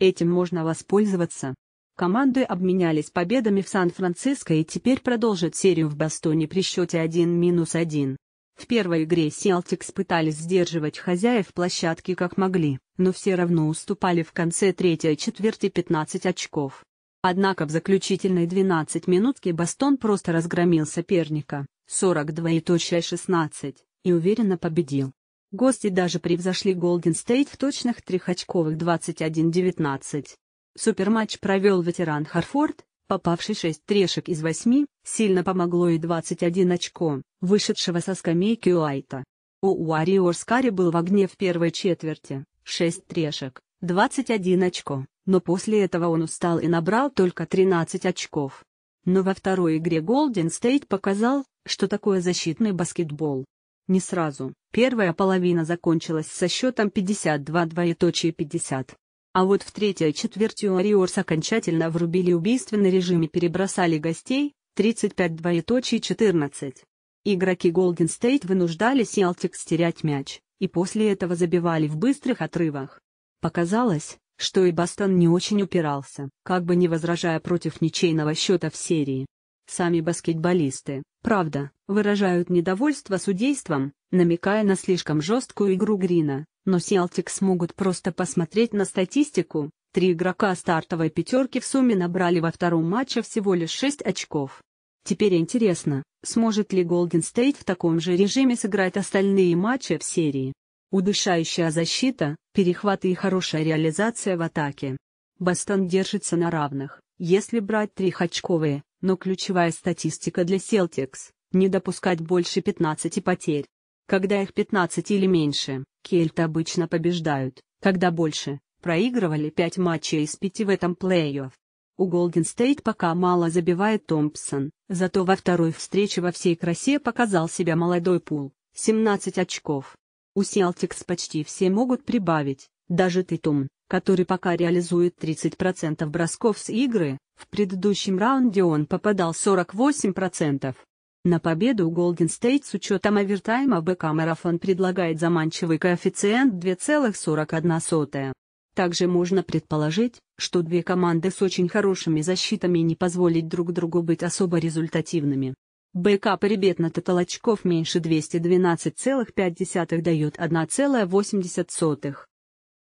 Этим можно воспользоваться. Команды обменялись победами в Сан-Франциско и теперь продолжат серию в Бостоне при счете 1-1. В первой игре Селтикс пытались сдерживать хозяев площадки как могли, но все равно уступали в конце третьей четверти 15 очков. Однако в заключительной 12-минутке Бостон просто разгромил соперника, 42,16, и уверенно победил. Гости даже превзошли Голден Стейт в точных трехочковых 21-19. Суперматч провел ветеран Харфорд, попавший 6 трешек из 8, сильно помогло и 21 очко, вышедшего со скамейки Уайта. У Уариорс Карри был в огне в первой четверти, 6 трешек, 21 очко, но после этого он устал и набрал только 13 очков. Но во второй игре Голден Стейт показал, что такое защитный баскетбол не сразу. Первая половина закончилась со счетом 52 двоеточие А вот в третьей четверти Ориорс окончательно врубили убийственный режим и перебросали гостей, 35 двоеточие Игроки Golden State вынуждали Celtics терять мяч, и после этого забивали в быстрых отрывах. Показалось, что и Бастон не очень упирался, как бы не возражая против ничейного счета в серии. Сами баскетболисты, правда, выражают недовольство судейством, намекая на слишком жесткую игру Грина, но Селтикс смогут просто посмотреть на статистику. Три игрока стартовой пятерки в сумме набрали во втором матче всего лишь 6 очков. Теперь интересно, сможет ли Голден Стейт в таком же режиме сыграть остальные матчи в серии. Удышающая защита, перехваты и хорошая реализация в атаке. Бастон держится на равных, если брать три очковые, но ключевая статистика для Селтикс – не допускать больше 15 потерь. Когда их 15 или меньше, Кельт обычно побеждают, когда больше, проигрывали 5 матчей из 5 в этом плей-офф. У Голден Стейт пока мало забивает Томпсон, зато во второй встрече во всей красе показал себя молодой пул – 17 очков. У Селтикс почти все могут прибавить, даже Титум, который пока реализует 30% бросков с игры, в предыдущем раунде он попадал 48%. На победу у Golden State с учетом овертайма БК Марафон предлагает заманчивый коэффициент 2,41. Также можно предположить, что две команды с очень хорошими защитами не позволят друг другу быть особо результативными. БК ребят на тотал очков меньше 212,5 дает 1,80.